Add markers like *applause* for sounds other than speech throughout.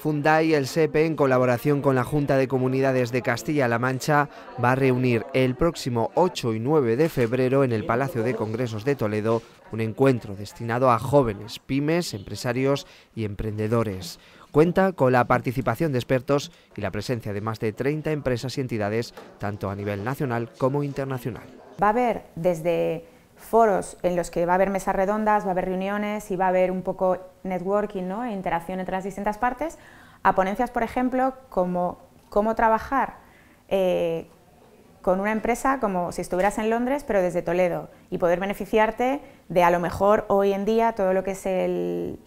Fundai, el SEPE, en colaboración con la Junta de Comunidades de Castilla-La Mancha, va a reunir el próximo 8 y 9 de febrero en el Palacio de Congresos de Toledo un encuentro destinado a jóvenes, pymes, empresarios y emprendedores. Cuenta con la participación de expertos y la presencia de más de 30 empresas y entidades, tanto a nivel nacional como internacional. Va a haber desde foros en los que va a haber mesas redondas, va a haber reuniones y va a haber un poco networking, ¿no? E interacción entre las distintas partes, a ponencias, por ejemplo, como cómo trabajar eh, con una empresa como si estuvieras en Londres, pero desde Toledo, y poder beneficiarte de a lo mejor hoy en día todo lo que es el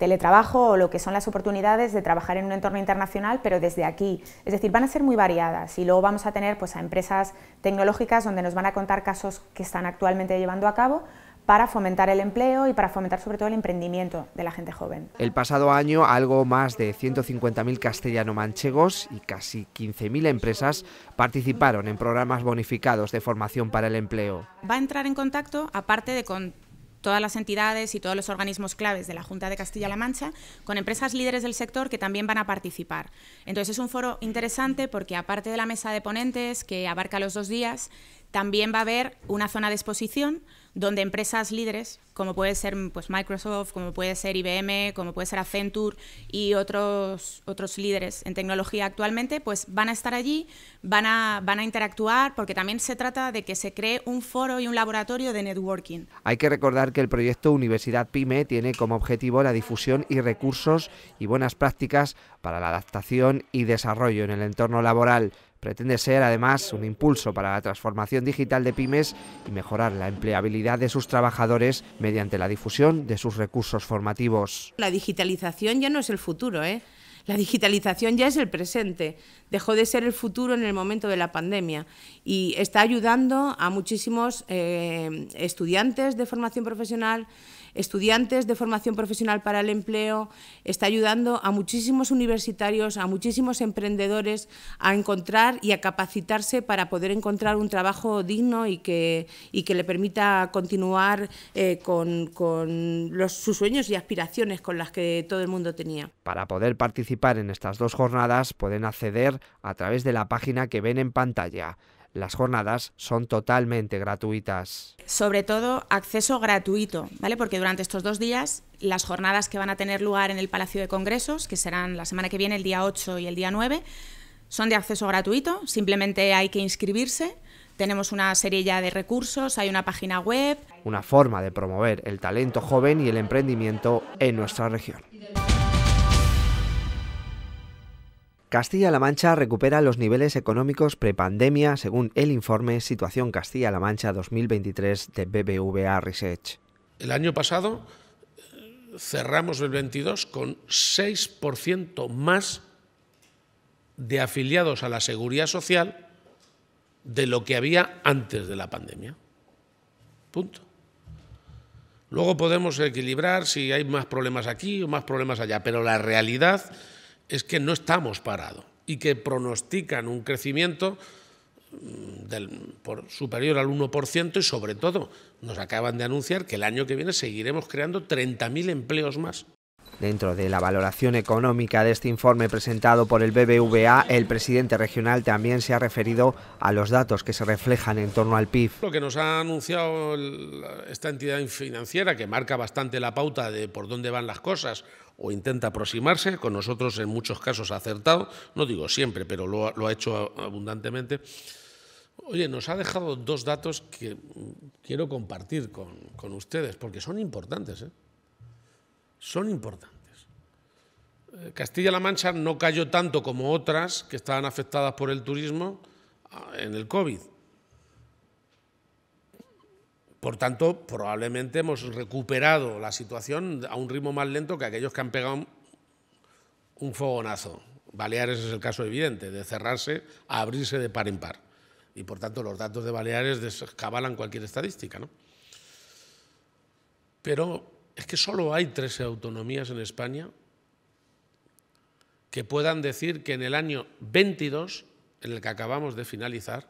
teletrabajo o lo que son las oportunidades de trabajar en un entorno internacional, pero desde aquí. Es decir, van a ser muy variadas y luego vamos a tener pues, a empresas tecnológicas donde nos van a contar casos que están actualmente llevando a cabo, para fomentar el empleo y para fomentar sobre todo el emprendimiento de la gente joven. El pasado año, algo más de 150.000 castellano-manchegos y casi 15.000 empresas participaron en programas bonificados de formación para el empleo. Va a entrar en contacto, aparte de con todas las entidades y todos los organismos claves de la Junta de Castilla-La Mancha, con empresas líderes del sector que también van a participar. Entonces es un foro interesante porque aparte de la mesa de ponentes, que abarca los dos días, también va a haber una zona de exposición donde empresas líderes, como puede ser pues, Microsoft, como puede ser IBM, como puede ser Accenture y otros, otros líderes en tecnología actualmente, pues van a estar allí, van van a interactuar, porque también se trata de que se cree un foro y un laboratorio de networking. Hay que recordar que el proyecto Universidad PyME tiene como objetivo la difusión y recursos y buenas prácticas para la adaptación y desarrollo en el entorno laboral pretende ser además un impulso para la transformación digital de pymes y mejorar la empleabilidad de sus trabajadores mediante la difusión de sus recursos formativos. La digitalización ya no es el futuro, ¿eh? La digitalización ya es el presente, dejó de ser el futuro en el momento de la pandemia y está ayudando a muchísimos eh, estudiantes de formación profesional, estudiantes de formación profesional para el empleo, está ayudando a muchísimos universitarios, a muchísimos emprendedores a encontrar y a capacitarse para poder encontrar un trabajo digno y que, le permita continuar eh, con, sus sueños y aspiraciones con las que todo el mundo tenía. Para poder participar en estas dos jornadas pueden acceder a través de la página que ven en pantalla. Las jornadas son totalmente gratuitas. Sobre todo, acceso gratuito, ¿vale? Porque durante estos dos días, las jornadas que van a tener lugar en el Palacio de Congresos, que serán la semana que viene, el día 8 y el día 9, son de acceso gratuito, simplemente hay que inscribirse. Tenemos una serie ya de recursos, hay una página web. Una forma de promover el talento joven y el emprendimiento en nuestra región. Castilla-La Mancha recupera los niveles económicos prepandemia según el informe Situación Castilla-La Mancha 2023 de BBVA Research. El año pasado eh, cerramos el 22 con 6% más de afiliados a la seguridad social de lo que había antes de la pandemia. Punto. Luego podemos equilibrar si hay más problemas aquí o más problemas allá, pero la realidad es que no estamos parados y que pronostican un crecimiento mm, superior al 1% y sobre todo nos acaban de anunciar que el año que viene seguiremos creando 30.000 empleos más. Dentro de la valoración económica de este informe presentado por el BBVA, el presidente regional también se ha referido a los datos que se reflejan en torno al PIB. Lo que nos ha anunciado esta entidad financiera, que marca bastante la pauta de por dónde van las cosas o intenta aproximarse, con nosotros en muchos casos ha acertado, no digo siempre, pero lo, ha hecho abundantemente. Oye, nos ha dejado dos datos que quiero compartir con, ustedes, porque son importantes. ¿eh? Son importantes. Eh, Castilla-La Mancha no cayó tanto como otras que estaban afectadas por el turismo ah, en el COVID, por tanto, probablemente hemos recuperado la situación a un ritmo más lento que aquellos que han pegado un fogonazo. Baleares es el caso evidente, de cerrarse a abrirse de par en par. Y por tanto, los datos de Baleares descabalan cualquier estadística. ¿no? Pero es que solo hay 13 autonomías en España que puedan decir que en el año 22, en el que acabamos de finalizar,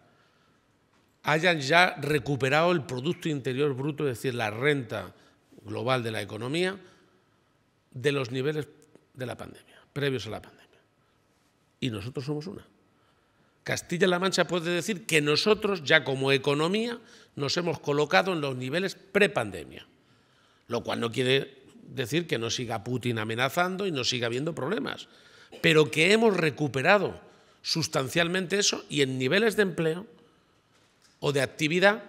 hayan ya recuperado el Producto Interior Bruto, es decir, la renta global de la economía, de los niveles de la pandemia, previos a la pandemia. Y nosotros somos una. Castilla-La Mancha puede decir que nosotros, ya como economía, nos hemos colocado en los niveles prepandemia, lo cual no quiere decir que no siga Putin amenazando y no siga habiendo problemas, pero que hemos recuperado sustancialmente eso y en niveles de empleo o de actividad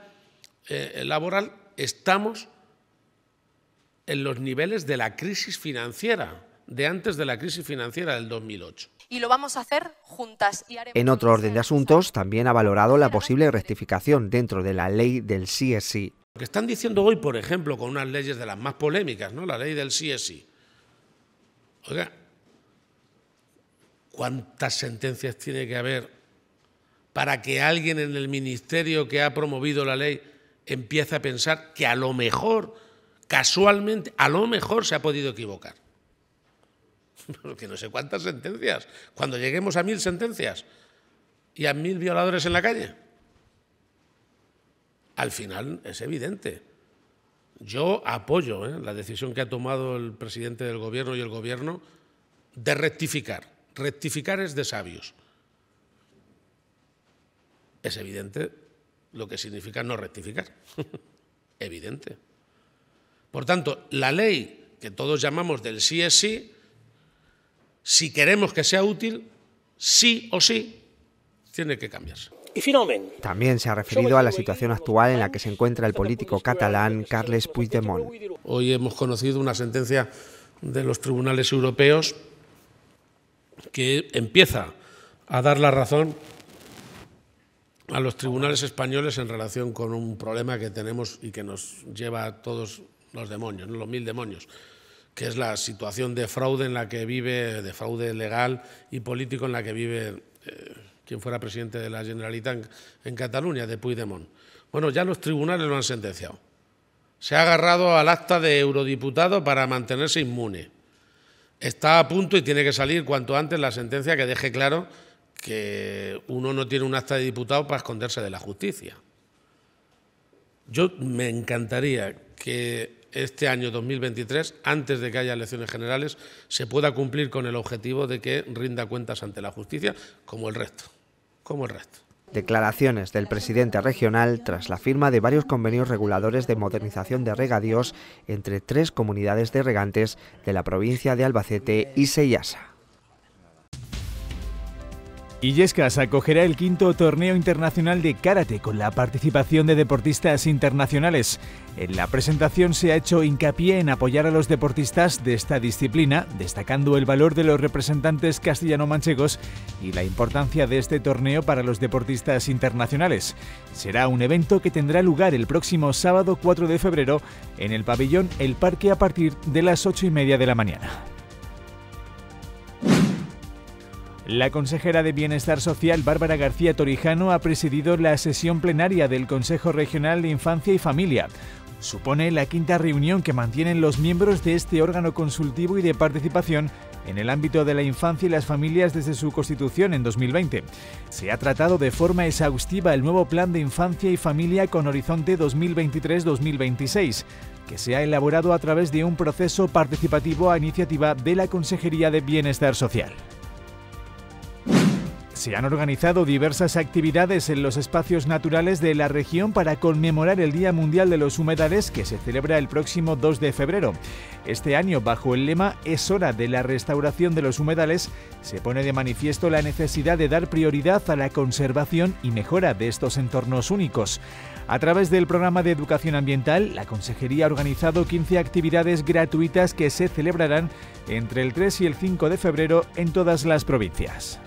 eh, laboral, estamos en los niveles de la crisis financiera, de antes de la crisis financiera del 2008 y lo vamos a hacer juntas. Y haremos en otro orden de asuntos, también ha valorado la posible rectificación dentro de la ley del sí Lo que están diciendo hoy, por ejemplo, con unas leyes de las más polémicas, ¿no? la ley del sí Oiga, ¿cuántas sentencias tiene que haber para que alguien en el ministerio que ha promovido la ley empiece a pensar que a lo mejor, casualmente, a lo mejor se ha podido equivocar. *laughs* Porque no sé cuántas sentencias. Cuando lleguemos a mil sentencias y a mil violadores en la calle. Al final es evidente. Yo apoyo ¿eh? la decisión que ha tomado el presidente del gobierno y el gobierno de rectificar. Rectificar es de sabios es evidente lo que significa no rectificar. *laughs* evidente. Por tanto, la ley que todos llamamos del sí es sí, si queremos que sea útil, sí o sí, tiene que cambiarse. Y finalmente. También se ha referido a la situación actual en la que se encuentra el político catalán Carles Puigdemont. Hoy hemos conocido una sentencia de los tribunales europeos que empieza a dar la razón a los tribunales españoles en relación con un problema que tenemos y que nos lleva a todos los demonios, los mil demonios, que es la situación de fraude en la que vive, de fraude legal y político en la que vive eh, quien fuera presidente de la Generalitat en, en Cataluña, de Puigdemont. Bueno, ya los tribunales lo han sentenciado. Se ha agarrado al acta de eurodiputado para mantenerse inmune. Está a punto y tiene que salir cuanto antes la sentencia que deje claro que uno no tiene un acta de diputado para esconderse de la justicia. Yo me encantaría que este año 2023, antes de que haya elecciones generales, se pueda cumplir con el objetivo de que rinda cuentas ante la justicia, como el resto, como el resto. Declaraciones del presidente regional tras la firma de varios convenios reguladores de modernización de regadíos entre tres comunidades de regantes de la provincia de Albacete y Sellasa. Illescas acogerá el quinto torneo internacional de karate con la participación de deportistas internacionales. En la presentación se ha hecho hincapié en apoyar a los deportistas de esta disciplina, destacando el valor de los representantes castellano-manchegos y la importancia de este torneo para los deportistas internacionales. Será un evento que tendrá lugar el próximo sábado 4 de febrero en el pabellón El Parque a partir de las 8 y media de la mañana. La consejera de Bienestar Social, Bárbara García Torijano, ha presidido la sesión plenaria del Consejo Regional de Infancia y Familia. Supone la quinta reunión que mantienen los miembros de este órgano consultivo y de participación en el ámbito de la infancia y las familias desde su constitución en 2020. Se ha tratado de forma exhaustiva el nuevo Plan de Infancia y Familia con Horizonte 2023-2026, que se ha elaborado a través de un proceso participativo a iniciativa de la Consejería de Bienestar Social se han organizado diversas actividades en los espacios naturales de la región para conmemorar el Día Mundial de los Humedales que se celebra el próximo 2 de febrero. Este año, bajo el lema Es hora de la restauración de los humedales, se pone de manifiesto la necesidad de dar prioridad a la conservación y mejora de estos entornos únicos. A través del programa de educación ambiental, la Consejería ha organizado 15 actividades gratuitas que se celebrarán entre el 3 y el 5 de febrero en todas las provincias.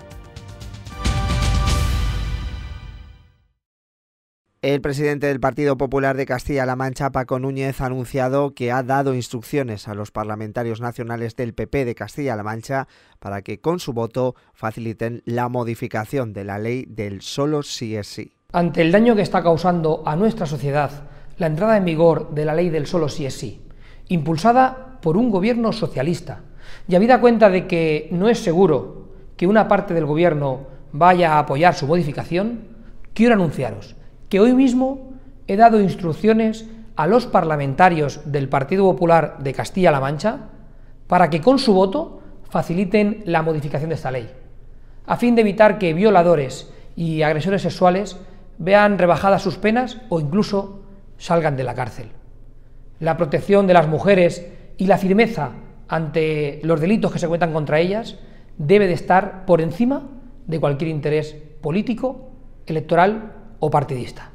El presidente del Partido Popular de Castilla-La Mancha, Paco Núñez, ha anunciado que ha dado instrucciones a los parlamentarios nacionales del PP de Castilla-La Mancha para que con su voto faciliten la modificación de la ley del solo sí es sí. Ante el daño que está causando a nuestra sociedad la entrada en vigor de la ley del solo sí es sí, impulsada por un gobierno socialista, y habida cuenta de que no es seguro que una parte del gobierno vaya a apoyar su modificación, quiero anunciaros que hoy mismo he dado instrucciones a los parlamentarios del Partido Popular de Castilla-La Mancha para que con su voto faciliten la modificación de esta ley, a fin de evitar que violadores y agresores sexuales vean rebajadas sus penas o incluso salgan de la cárcel. La protección de las mujeres y la firmeza ante los delitos que se cuentan contra ellas debe de estar por encima de cualquier interés político, electoral o partidista.